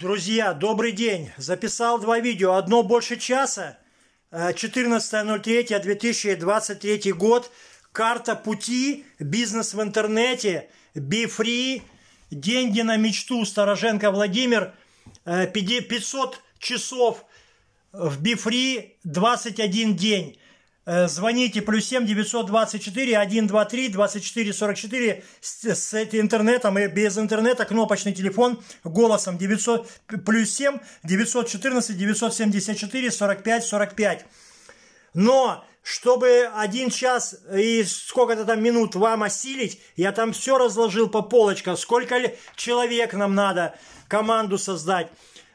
Друзья, добрый день. Записал два видео. Одно больше часа. 14.03.2023 э, год. Карта пути. Бизнес в интернете. Be free. Деньги на мечту. Староженко Владимир. 500 э, часов в Бифри, free. 21 день. Э, звоните плюс 7 924 123 24 44 с, с интернетом и без интернета, кнопочный телефон голосом 900, плюс 7 914 974 45 45. Но чтобы один час и сколько-то там минут вам осилить, я там все разложил по полочкам, сколько человек нам надо, команду создать.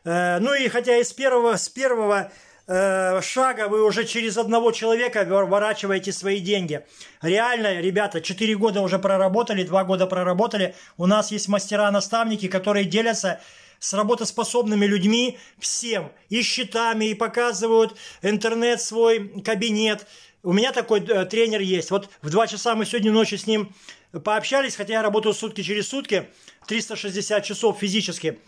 Э, ну и хотя из первого, с первого Э, шага вы уже через одного человека ворачиваете свои деньги. Реально, ребята, 4 года уже проработали, 2 года проработали. У нас есть мастера-наставники, которые делятся с работоспособными людьми всем. И счетами, и показывают интернет свой, кабинет. У меня такой э, тренер есть. Вот в 2 часа мы сегодня ночью с ним пообщались, хотя я работаю сутки через сутки, 360 часов физически.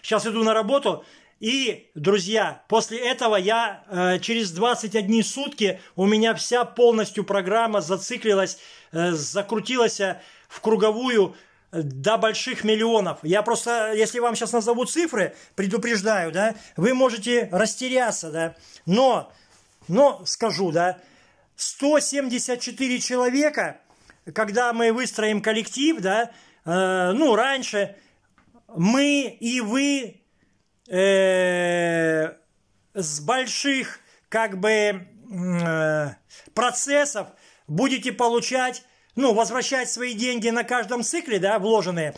Сейчас иду на работу, и, друзья, после этого я э, через 21 сутки у меня вся полностью программа зациклилась, э, закрутилась э, в круговую э, до больших миллионов. Я просто, если вам сейчас назову цифры, предупреждаю, да, вы можете растеряться, да. Но, но скажу, да, 174 человека, когда мы выстроим коллектив, да, э, ну, раньше, мы и вы э, с больших как бы э, процессов будете получать, ну, возвращать свои деньги на каждом цикле, да, вложенные,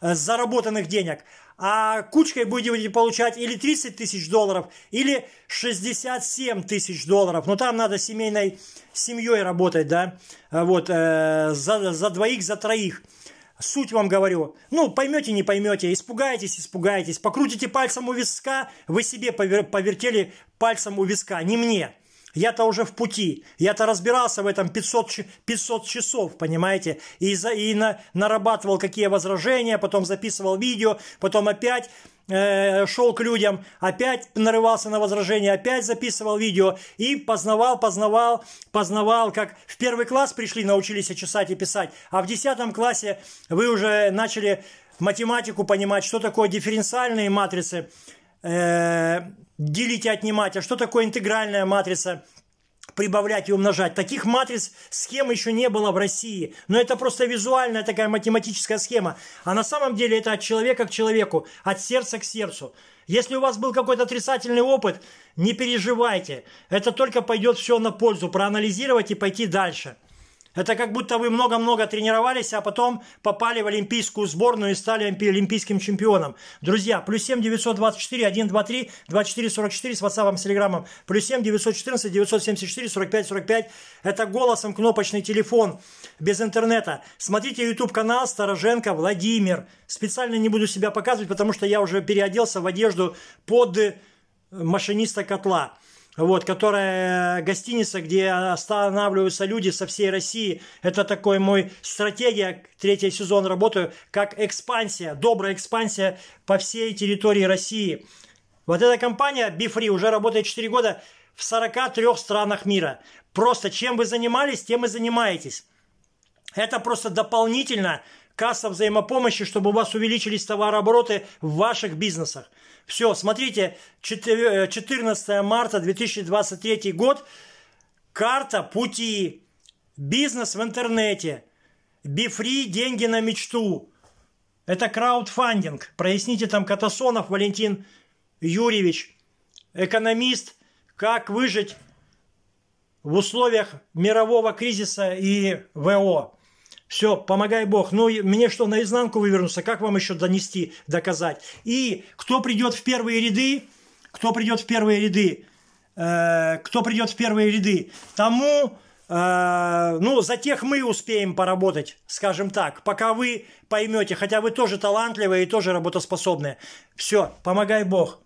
э, заработанных денег, а кучкой будете получать или 30 тысяч долларов, или 67 тысяч долларов. Но ну, там надо семейной семьей работать, да, вот, э, за, за двоих, за троих – Суть вам говорю. Ну, поймете, не поймете, испугаетесь, испугаетесь. Покрутите пальцем у виска, вы себе повертели пальцем у виска, не мне. Я-то уже в пути, я-то разбирался в этом 500, 500 часов, понимаете, и, за, и на, нарабатывал какие возражения, потом записывал видео, потом опять э, шел к людям, опять нарывался на возражения, опять записывал видео и познавал, познавал, познавал, как в первый класс пришли, научились чесать и писать, а в десятом классе вы уже начали математику понимать, что такое дифференциальные матрицы, э, делить и отнимать, а что такое интегральная матрица, прибавлять и умножать. Таких матриц, схем еще не было в России. Но это просто визуальная такая математическая схема. А на самом деле это от человека к человеку, от сердца к сердцу. Если у вас был какой-то отрицательный опыт, не переживайте. Это только пойдет все на пользу. Проанализировать и пойти дальше. Это как будто вы много-много тренировались, а потом попали в олимпийскую сборную и стали олимпийским чемпионом. Друзья, плюс 7 924 123 24 44 с WhatsApp, с Телеграмом. Плюс 7 914 974 45 45. Это голосом кнопочный телефон без интернета. Смотрите YouTube канал Староженко Владимир. Специально не буду себя показывать, потому что я уже переоделся в одежду под э, машиниста котла вот, которая э, гостиница, где останавливаются люди со всей России. Это такой мой стратегия, третий сезон работаю, как экспансия, добрая экспансия по всей территории России. Вот эта компания BeFree уже работает 4 года в 43 странах мира. Просто чем вы занимались, тем и занимаетесь. Это просто дополнительно касса взаимопомощи, чтобы у вас увеличились товарообороты в ваших бизнесах. Все, смотрите, 14 э, марта 2023 год, карта пути, бизнес в интернете, бифри, деньги на мечту. Это краудфандинг. Проясните там Катасонов Валентин Юрьевич, экономист, как выжить в условиях мирового кризиса и ВО. Все, помогай Бог. Ну, мне что, наизнанку вывернуться? Как вам еще донести, доказать? И кто придет в первые ряды? Кто придет в первые ряды? Э, кто придет в первые ряды? Тому, э, ну, за тех мы успеем поработать, скажем так, пока вы поймете. Хотя вы тоже талантливые и тоже работоспособные. Все, помогай Бог.